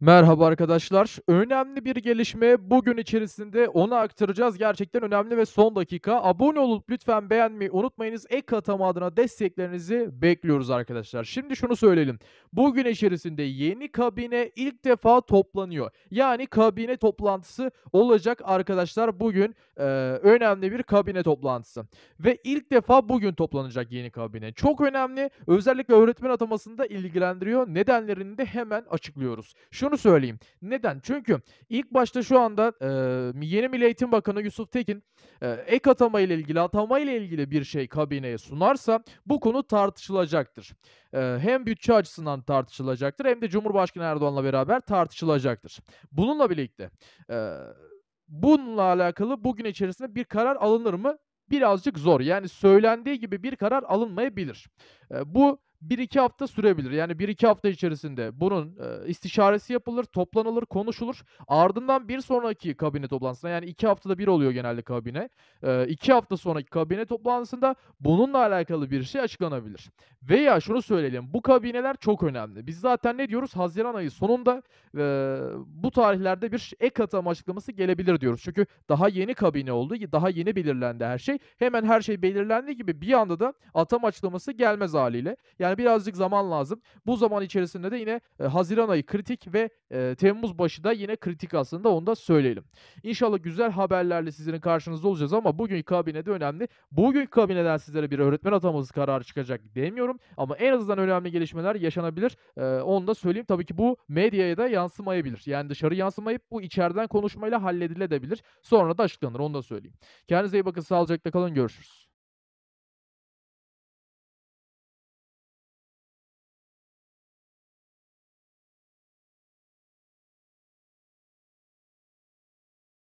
Merhaba arkadaşlar. Önemli bir gelişme bugün içerisinde onu aktaracağız. Gerçekten önemli ve son dakika. Abone olup lütfen beğenmeyi unutmayınız. Ek atama adına desteklerinizi bekliyoruz arkadaşlar. Şimdi şunu söyleyelim. Bugün içerisinde yeni kabine ilk defa toplanıyor. Yani kabine toplantısı olacak arkadaşlar. Bugün e, önemli bir kabine toplantısı. Ve ilk defa bugün toplanacak yeni kabine. Çok önemli. Özellikle öğretmen atamasında ilgilendiriyor. Nedenlerini de hemen açıklıyoruz. Şu şunu söyleyeyim. Neden? Çünkü ilk başta şu anda e, yeni Milli Eğitim Bakanı Yusuf Tekin e, ek atama ile ilgili atama ile ilgili bir şey kabineye sunarsa bu konu tartışılacaktır. E, hem bütçe açısından tartışılacaktır hem de Cumhurbaşkanı Erdoğan'la beraber tartışılacaktır. Bununla birlikte e, bununla alakalı bugün içerisinde bir karar alınır mı? Birazcık zor. Yani söylendiği gibi bir karar alınmayabilir. E, bu 1-2 hafta sürebilir. Yani 1-2 hafta içerisinde bunun e, istişaresi yapılır, toplanılır, konuşulur. Ardından bir sonraki kabine toplantısına yani 2 haftada bir oluyor genelde kabine. 2 e, hafta sonraki kabine toplantısında bununla alakalı bir şey açıklanabilir. Veya şunu söyleyelim bu kabineler çok önemli. Biz zaten ne diyoruz? Haziran ayı sonunda e, bu tarihlerde bir ek atama açıklaması gelebilir diyoruz. Çünkü daha yeni kabine oldu. Daha yeni belirlendi her şey. Hemen her şey belirlendiği gibi bir anda da atama açıklaması gelmez haliyle. Yani yani birazcık zaman lazım. Bu zaman içerisinde de yine e, Haziran ayı kritik ve e, Temmuz başı da yine kritik aslında onu da söyleyelim. İnşallah güzel haberlerle sizlerin karşınızda olacağız ama bugün kabinede önemli. Bugün kabineden sizlere bir öğretmen ataması kararı çıkacak demiyorum ama en azından önemli gelişmeler yaşanabilir. E, onu da söyleyeyim. Tabii ki bu medyaya da yansımayabilir. Yani dışarı yansımayıp bu içeriden konuşmayla halledilebilir. Sonra da açıklanır onu da söyleyeyim. Kendinize iyi bakın sağlıcakla kalın görüşürüz.